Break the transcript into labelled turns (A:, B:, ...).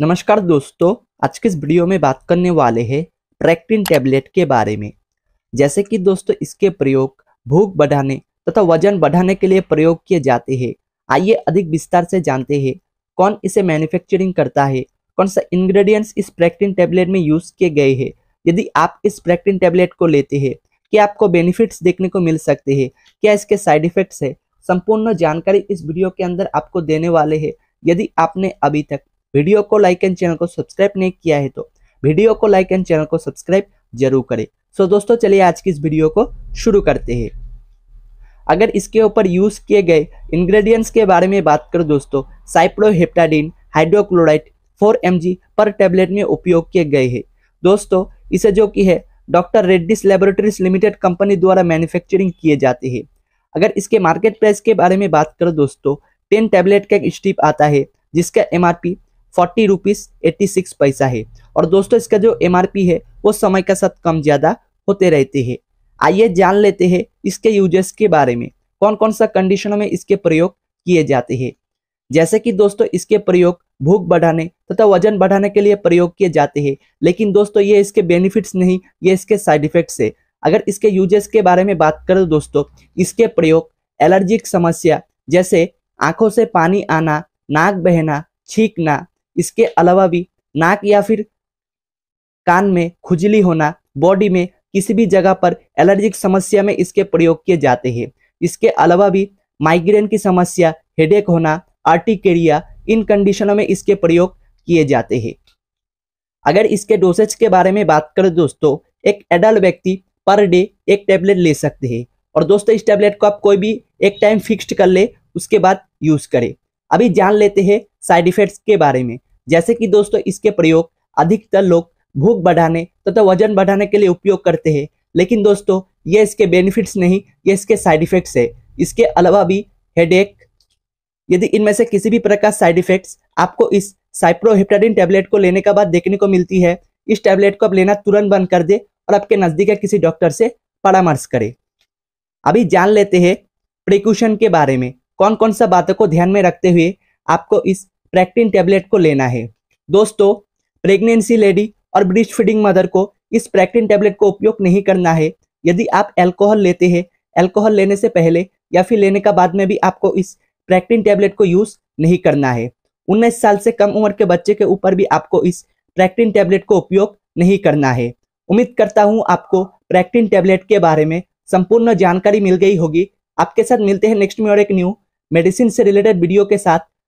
A: नमस्कार दोस्तों आज के इस वीडियो में बात करने वाले हैं प्रैक्टिन टैबलेट के बारे में जैसे कि दोस्तों इसके प्रयोग भूख बढ़ाने तथा वजन बढ़ाने के लिए प्रयोग किए जाते हैं आइए अधिक विस्तार से जानते हैं कौन इसे मैन्युफैक्चरिंग करता है कौन सा इंग्रेडिएंट्स इस प्रैक्टिन टैबलेट में यूज किए गए हैं यदि आप इस प्रैक्टिन टैबलेट को लेते हैं क्या आपको बेनिफिट्स देखने को मिल सकते हैं क्या इसके साइड इफेक्ट्स है संपूर्ण जानकारी इस वीडियो के अंदर आपको देने वाले है यदि आपने अभी तक वीडियो को लाइक एंड चैनल को सब्सक्राइब नहीं किया है तो वीडियो को लाइक एंड चैनल को सब्सक्राइब जरूर करें सो so, दोस्तों चलिए आज की इस वीडियो को शुरू करते हैं अगर इसके ऊपर यूज किए गए इंग्रेडिएंट्स के बारे में बात करो दोस्तों साइप्रोहेप्टाडिन हाइड्रोक्लोराइड 4 एम पर टेबलेट में उपयोग किए गए हैं दोस्तों इसे जो कि है doctor Reddy's laboratories limited company द्वारा मैन्युफैक्चरिंग किए जाते हैं अगर इसके मार्केट प्राइस के बारे में बात करो दोस्तों टेन टैबलेट का एक स्टीप आता है जिसका M R P forty rupees eighty six पैसा है और दोस्तों इसका जो एम है वो समय के साथ कम ज़्यादा होते रहते हैं आइए जान लेते हैं इसके यूजेस के बारे में कौन कौन सा कंडीशनों में इसके प्रयोग किए जाते हैं जैसे कि दोस्तों इसके प्रयोग भूख बढ़ाने तथा वजन बढ़ाने के लिए प्रयोग किए जाते हैं लेकिन दोस्तों ये इसके बेनिफिट्स नहीं ये इसके साइड इफेक्ट्स है अगर इसके यूजेस के बारे में बात करें दोस्तों इसके प्रयोग एलर्जिक समस्या जैसे आंखों से पानी आना नाक बहना छींकना इसके अलावा भी नाक या फिर कान में खुजली होना बॉडी में किसी भी जगह पर एलर्जिक समस्या में इसके प्रयोग किए जाते हैं इसके अलावा भी माइग्रेन की समस्या हेडेक होना आर्टिकेरिया इन कंडीशनों में इसके प्रयोग किए जाते हैं अगर इसके डोसेज के बारे में बात करें दोस्तों एक एडल्ट व्यक्ति पर डे एक टैबलेट ले सकते हैं और दोस्तों इस टैबलेट को आप कोई भी एक टाइम फिक्स्ड कर ले उसके बाद यूज़ करें अभी जान लेते हैं साइड इफेक्ट्स के बारे में जैसे कि दोस्तों इसके प्रयोग अधिकतर लोग भूख बढ़ाने तथा तो, तो वजन बढ़ाने के लिए उपयोग करते हैं लेकिन दोस्तों ये इसके बेनिफिट्स नहीं ये इसके साइड इफेक्ट्स है इसके अलावा भी हेडेक यदि इनमें से किसी भी प्रकार साइड इफेक्ट्स आपको इस साइप्रोहिप्टाडिन टैबलेट को लेने के बाद देखने को मिलती है इस टैबलेट को आप लेना तुरंत बंद कर दे और आपके नज़दीक के किसी डॉक्टर से परामर्श करें अभी जान लेते हैं प्रिकॉशन के बारे में कौन कौन सा बातों को ध्यान में रखते हुए आपको इस प्रैक्टिन टैबलेट को लेना है दोस्तों प्रेगनेंसी लेडी और ब्रिज फीडिंग मदर को इस प्रैक्टिन टैबलेट को उपयोग नहीं करना है यदि आप एल्कोहल लेते हैं एल्कोहल लेने से पहले या फिर लेने का बाद में भी आपको इस प्रैक्टिन टैबलेट को यूज़ नहीं करना है उन्नीस साल से कम उम्र के बच्चे के ऊपर भी आपको इस प्रैक्टिन टैबलेट को उपयोग नहीं करना है उम्मीद करता हूँ आपको प्रैक्टिन टैबलेट के बारे में संपूर्ण जानकारी मिल गई होगी आपके साथ मिलते हैं नेक्स्ट में और एक न्यू मेडिसिन से रिलेटेड वीडियो के साथ